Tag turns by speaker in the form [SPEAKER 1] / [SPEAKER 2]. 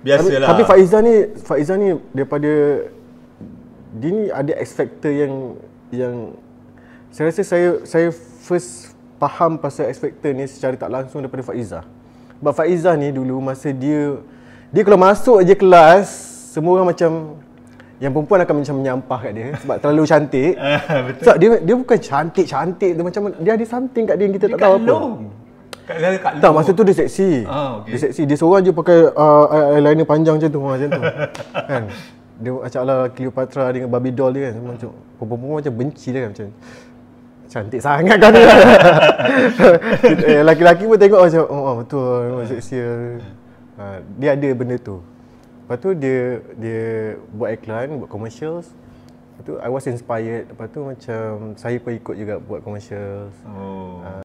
[SPEAKER 1] biasalah. Tapi Faizah
[SPEAKER 2] ni Faizah ni daripada dia ni ada X factor yang yang saya rasa saya saya first faham pasal X factor ni secara tak langsung daripada Faizah. Sebab Faizah ni dulu masa dia dia kalau masuk aje kelas semua orang macam yang perempuan akan macam menyampah kat dia sebab terlalu cantik. Uh, betul. So, dia dia bukan cantik-cantik tu macam dia ada something kat dia yang kita dia tak tahu kalung.
[SPEAKER 1] apa. Kat tak, masa tu
[SPEAKER 2] dia seksi. Ah, okay. Dia seksi. Dia seorang je pakai uh, eyeliner panjang macam tu. macam tu. kan? Dia macam lah Cleopatra dengan Barbie doll dia kan. Semua macam, perempuan macam benci dia kan macam Cantik sangat kan dia. Eh, laki-laki pun tengok macam, oh, oh betul memang uh. seksi. Uh, dia ada benda tu. Lepas tu dia dia buat iklan, buat commercials. Lepas tu I was inspired. Lepas tu macam saya pun ikut juga buat commercials. Oh. Uh,